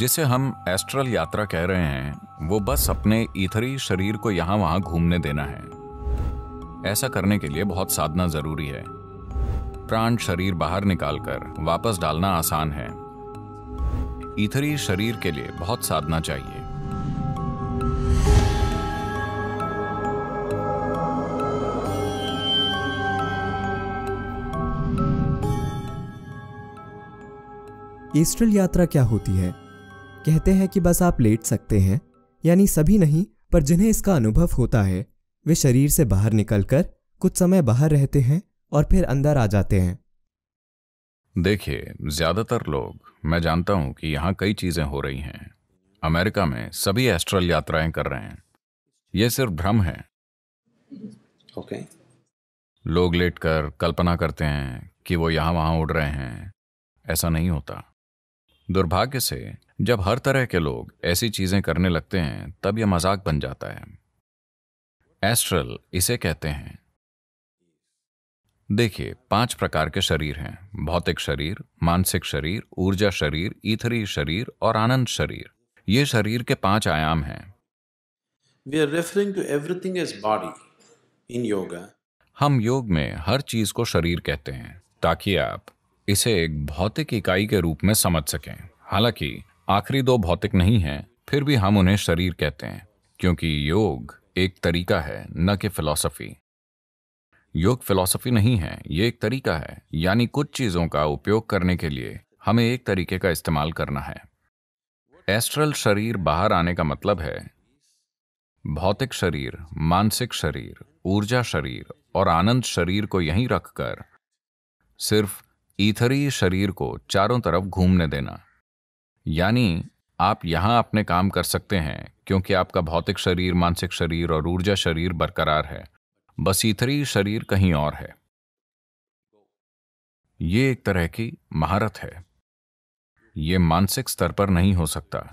जिसे हम एस्ट्रल यात्रा कह रहे हैं वो बस अपने इथरी शरीर को यहां वहां घूमने देना है ऐसा करने के लिए बहुत साधना जरूरी है प्राण शरीर बाहर निकालकर वापस डालना आसान है इथरी शरीर के लिए बहुत साधना चाहिए ईस्ट्रल यात्रा क्या होती है कहते हैं कि बस आप लेट सकते हैं यानी सभी नहीं पर जिन्हें इसका अनुभव होता है वे शरीर से बाहर निकलकर कुछ समय बाहर रहते हैं और फिर अंदर आ जाते हैं देखिए ज्यादातर लोग मैं जानता हूं कि यहाँ कई चीजें हो रही हैं अमेरिका में सभी एस्ट्रल यात्राएं कर रहे हैं यह सिर्फ भ्रम है ओके okay. लोग कर कल्पना करते हैं कि वो यहाँ वहां उड़ रहे हैं ऐसा नहीं होता दुर्भाग्य से जब हर तरह के लोग ऐसी चीजें करने लगते हैं तब यह मजाक बन जाता है एस्ट्रल इसे कहते हैं देखिए पांच प्रकार के शरीर हैं भौतिक शरीर मानसिक शरीर ऊर्जा शरीर ईथरी शरीर और आनंद शरीर ये शरीर के पांच आयाम हैं we are referring to everything as body in yoga हम योग में हर चीज को शरीर कहते हैं ताकि आप इसे एक भौतिक इकाई के रूप में समझ सकें हालांकि आखिरी दो भौतिक नहीं हैं फिर भी हम उन्हें शरीर कहते हैं क्योंकि योग एक तरीका है न कि फिलॉसफी योग फिलॉसफी नहीं है ये एक तरीका है यानी कुछ चीज़ों का उपयोग करने के लिए हमें एक तरीके का इस्तेमाल करना है एस्ट्रल शरीर बाहर आने का मतलब है भौतिक शरीर मानसिक शरीर ऊर्जा शरीर और आनंद शरीर को यहीं रखकर सिर्फ ईथरी शरीर को चारों तरफ घूमने देना यानी आप यहाँ अपने काम कर सकते हैं क्योंकि आपका भौतिक शरीर मानसिक शरीर और ऊर्जा शरीर बरकरार है बस ईथरी शरीर कहीं और है ये एक तरह की महारत है ये मानसिक स्तर पर नहीं हो सकता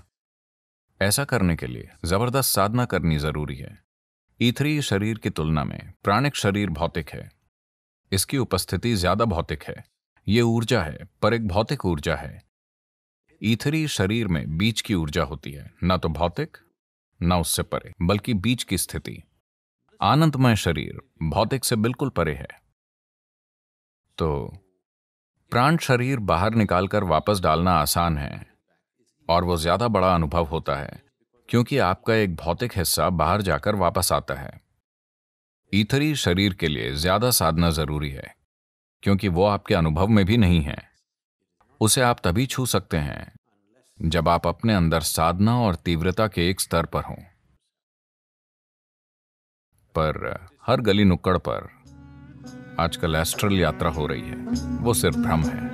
ऐसा करने के लिए जबरदस्त साधना करनी जरूरी है ईथरी शरीर की तुलना में प्राणिक शरीर भौतिक है इसकी उपस्थिति ज्यादा भौतिक है ये ऊर्जा है पर एक भौतिक ऊर्जा है ईथरी शरीर में बीज की ऊर्जा होती है ना तो भौतिक ना उससे परे बल्कि बीज की स्थिति आनंदमय शरीर भौतिक से बिल्कुल परे है तो प्राण शरीर बाहर निकालकर वापस डालना आसान है और वो ज्यादा बड़ा अनुभव होता है क्योंकि आपका एक भौतिक हिस्सा बाहर जाकर वापस आता है ईथरी शरीर के लिए ज्यादा साधना जरूरी है क्योंकि वो आपके अनुभव में भी नहीं है उसे आप तभी छू सकते हैं जब आप अपने अंदर साधना और तीव्रता के एक स्तर पर हों पर हर गली नुक्कड़ पर आजकल एस्ट्रल यात्रा हो रही है वो सिर्फ भ्रम है